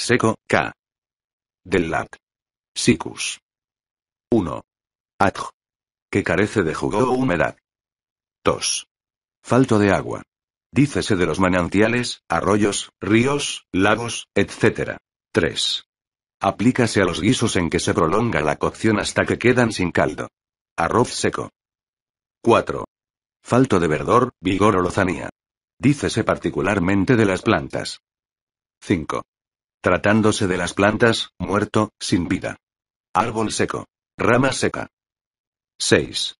Seco, K. Del lat. Sicus. 1. Adj. Que carece de jugo o humedad. 2. Falto de agua. Dícese de los manantiales, arroyos, ríos, lagos, etc. 3. Aplícase a los guisos en que se prolonga la cocción hasta que quedan sin caldo. Arroz seco. 4. Falto de verdor, vigor o lozanía. Dícese particularmente de las plantas. 5. Tratándose de las plantas, muerto, sin vida. Árbol seco. Rama seca. 6.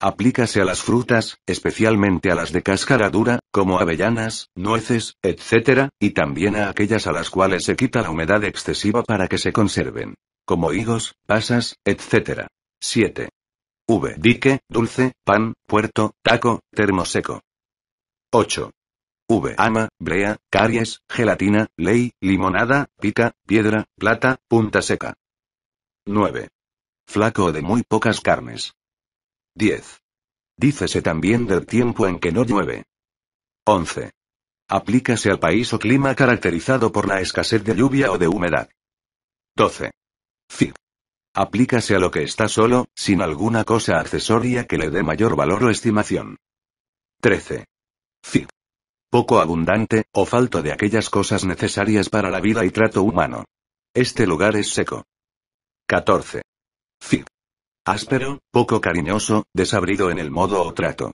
Aplícase a las frutas, especialmente a las de cáscara dura, como avellanas, nueces, etc., y también a aquellas a las cuales se quita la humedad excesiva para que se conserven, como higos, pasas, etc. 7. V. Dique, dulce, pan, puerto, taco, termo seco. 8. V. Ama, brea, caries, gelatina, ley, limonada, pica, piedra, plata, punta seca. 9. Flaco de muy pocas carnes. 10. Dícese también del tiempo en que no llueve. 11. Aplícase al país o clima caracterizado por la escasez de lluvia o de humedad. 12. Fig. Aplícase a lo que está solo, sin alguna cosa accesoria que le dé mayor valor o estimación. 13. Fig poco abundante, o falto de aquellas cosas necesarias para la vida y trato humano. Este lugar es seco. 14. Fig. Áspero, poco cariñoso, desabrido en el modo o trato.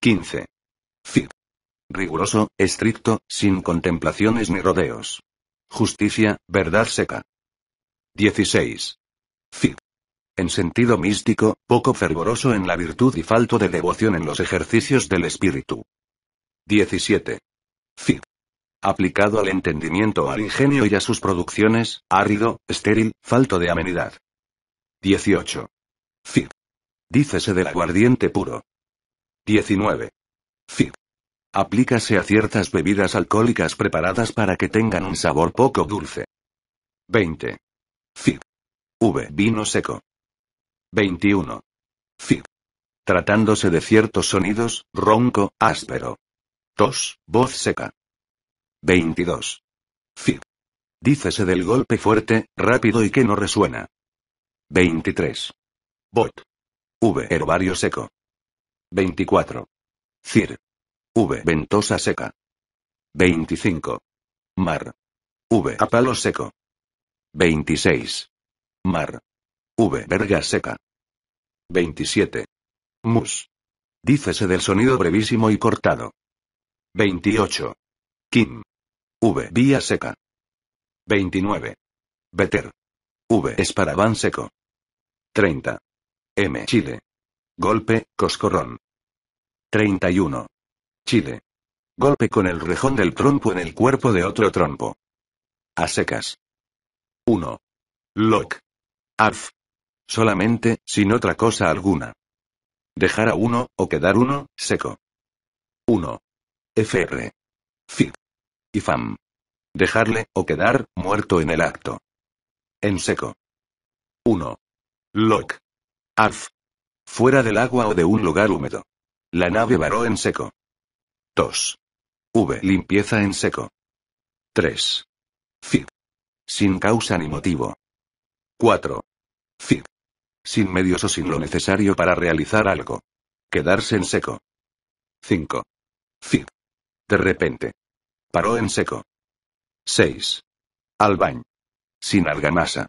15. Fig. Riguroso, estricto, sin contemplaciones ni rodeos. Justicia, verdad seca. 16. Fig. En sentido místico, poco fervoroso en la virtud y falto de devoción en los ejercicios del espíritu. 17. Fi. Aplicado al entendimiento, al ingenio y a sus producciones, árido, estéril, falto de amenidad. 18. Fi. Dícese del aguardiente puro. 19. Fi. Aplícase a ciertas bebidas alcohólicas preparadas para que tengan un sabor poco dulce. 20. Fi. V. Vino seco. 21. Fi. Tratándose de ciertos sonidos, ronco, áspero, Tos, voz seca. 22. Fig. Dícese del golpe fuerte, rápido y que no resuena. 23. Bot. V. Herbario seco. 24. Cir. V. Ventosa seca. 25. Mar. V. A palo seco. 26. Mar. V. Verga seca. 27. Mus. Dícese del sonido brevísimo y cortado. 28. Kim. V. Vía seca. 29. better V. Esparaván seco. 30. M. Chile. Golpe, coscorrón. 31. Chile. Golpe con el rejón del trompo en el cuerpo de otro trompo. A secas. 1. Lock. Arf. Solamente, sin otra cosa alguna. Dejar a uno, o quedar uno, seco. 1. Fr. FIG. Y fam. Dejarle, o quedar, muerto en el acto. En seco. 1. LOC. Arf. Fuera del agua o de un lugar húmedo. La nave varó en seco. 2. V. Limpieza en seco. 3. FIG. Sin causa ni motivo. 4. FIG. Sin medios o sin lo necesario para realizar algo. Quedarse en seco. 5. FIG. De repente. Paró en seco. 6. Albañ. Sin argamasa.